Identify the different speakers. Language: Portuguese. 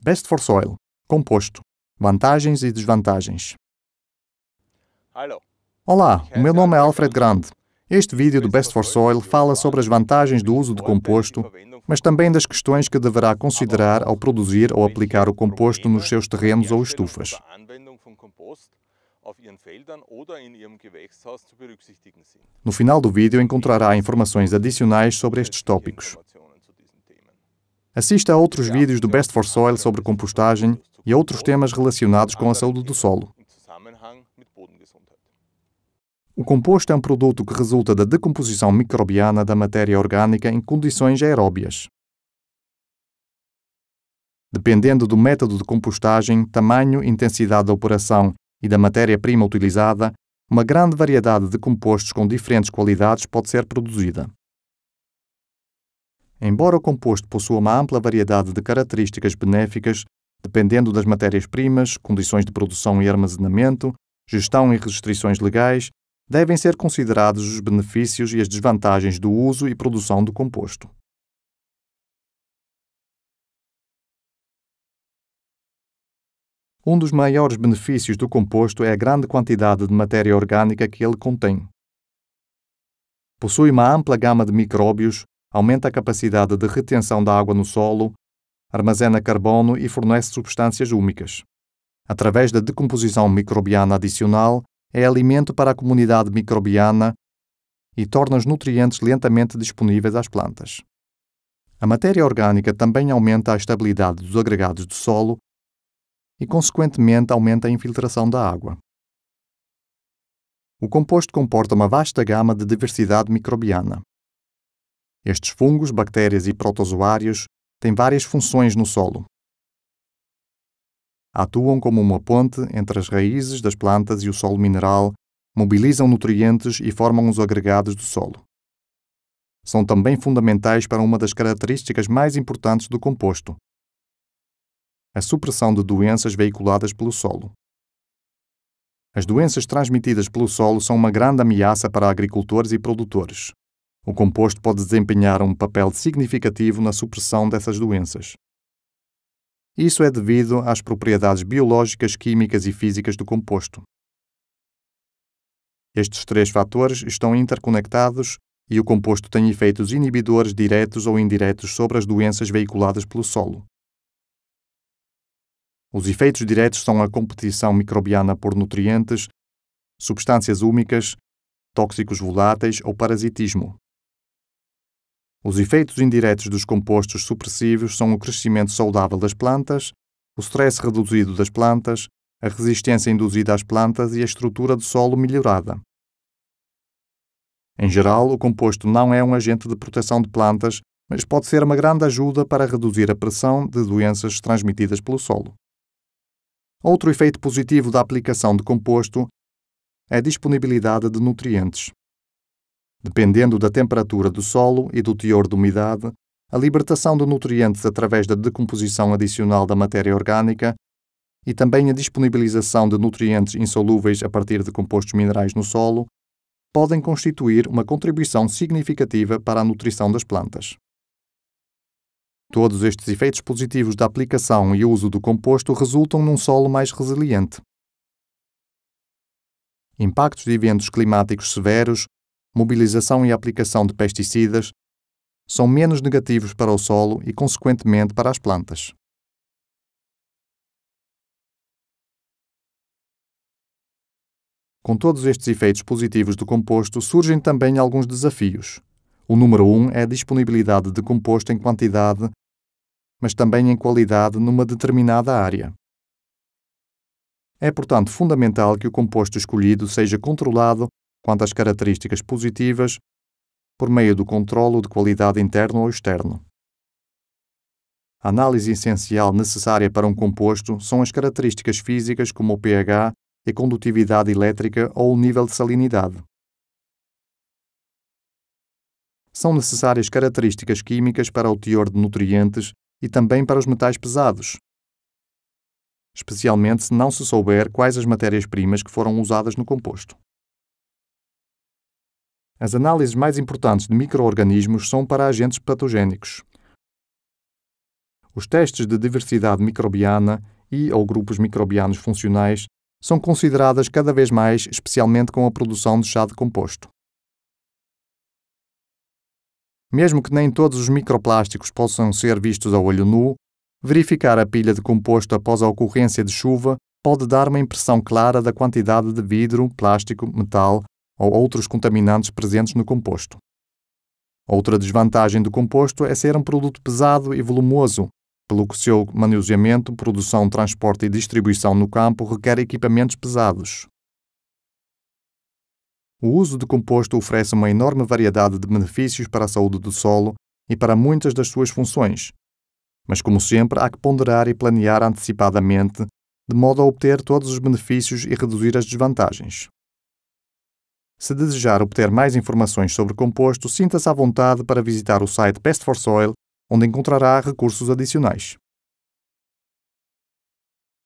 Speaker 1: Best for Soil, composto, vantagens e desvantagens. Olá, o meu nome é Alfred Grande. Este vídeo do Best for Soil fala sobre as vantagens do uso de composto, mas também das questões que deverá considerar ao produzir ou aplicar o composto nos seus terrenos ou estufas. No final do vídeo encontrará informações adicionais sobre estes tópicos. Assista a outros vídeos do Best for Soil sobre compostagem e a outros temas relacionados com a saúde do solo. O composto é um produto que resulta da decomposição microbiana da matéria orgânica em condições aeróbias. Dependendo do método de compostagem, tamanho, intensidade da operação e da matéria-prima utilizada, uma grande variedade de compostos com diferentes qualidades pode ser produzida. Embora o composto possua uma ampla variedade de características benéficas, dependendo das matérias-primas, condições de produção e armazenamento, gestão e restrições legais, devem ser considerados os benefícios e as desvantagens do uso e produção do composto. Um dos maiores benefícios do composto é a grande quantidade de matéria orgânica que ele contém. Possui uma ampla gama de micróbios, aumenta a capacidade de retenção da água no solo, armazena carbono e fornece substâncias úmicas. Através da decomposição microbiana adicional, é alimento para a comunidade microbiana e torna os nutrientes lentamente disponíveis às plantas. A matéria orgânica também aumenta a estabilidade dos agregados do solo e, consequentemente, aumenta a infiltração da água. O composto comporta uma vasta gama de diversidade microbiana, estes fungos, bactérias e protozoários têm várias funções no solo. Atuam como uma ponte entre as raízes das plantas e o solo mineral, mobilizam nutrientes e formam os agregados do solo. São também fundamentais para uma das características mais importantes do composto: a supressão de doenças veiculadas pelo solo. As doenças transmitidas pelo solo são uma grande ameaça para agricultores e produtores, o composto pode desempenhar um papel significativo na supressão dessas doenças. Isso é devido às propriedades biológicas, químicas e físicas do composto. Estes três fatores estão interconectados e o composto tem efeitos inibidores diretos ou indiretos sobre as doenças veiculadas pelo solo. Os efeitos diretos são a competição microbiana por nutrientes, substâncias úmicas, tóxicos voláteis ou parasitismo. Os efeitos indiretos dos compostos supressivos são o crescimento saudável das plantas, o stress reduzido das plantas, a resistência induzida às plantas e a estrutura do solo melhorada. Em geral, o composto não é um agente de proteção de plantas, mas pode ser uma grande ajuda para reduzir a pressão de doenças transmitidas pelo solo. Outro efeito positivo da aplicação de composto é a disponibilidade de nutrientes. Dependendo da temperatura do solo e do teor de umidade, a libertação de nutrientes através da decomposição adicional da matéria orgânica e também a disponibilização de nutrientes insolúveis a partir de compostos minerais no solo podem constituir uma contribuição significativa para a nutrição das plantas. Todos estes efeitos positivos da aplicação e uso do composto resultam num solo mais resiliente. Impactos de eventos climáticos severos mobilização e aplicação de pesticidas são menos negativos para o solo e, consequentemente, para as plantas. Com todos estes efeitos positivos do composto, surgem também alguns desafios. O número um é a disponibilidade de composto em quantidade, mas também em qualidade numa determinada área. É, portanto, fundamental que o composto escolhido seja controlado quanto às características positivas por meio do controlo de qualidade interno ou externo. A análise essencial necessária para um composto são as características físicas como o pH, a condutividade elétrica ou o nível de salinidade. São necessárias características químicas para o teor de nutrientes e também para os metais pesados, especialmente se não se souber quais as matérias-primas que foram usadas no composto. As análises mais importantes de microorganismos são para agentes patogênicos. Os testes de diversidade microbiana e ou grupos microbianos funcionais são consideradas cada vez mais, especialmente com a produção de chá de composto. Mesmo que nem todos os microplásticos possam ser vistos a olho nu, verificar a pilha de composto após a ocorrência de chuva pode dar uma impressão clara da quantidade de vidro, plástico, metal ou outros contaminantes presentes no composto. Outra desvantagem do composto é ser um produto pesado e volumoso, pelo que seu manuseamento, produção, transporte e distribuição no campo requer equipamentos pesados. O uso de composto oferece uma enorme variedade de benefícios para a saúde do solo e para muitas das suas funções. Mas, como sempre, há que ponderar e planear antecipadamente, de modo a obter todos os benefícios e reduzir as desvantagens. Se desejar obter mais informações sobre composto, sinta-se à vontade para visitar o site Pest for Soil, onde encontrará recursos adicionais.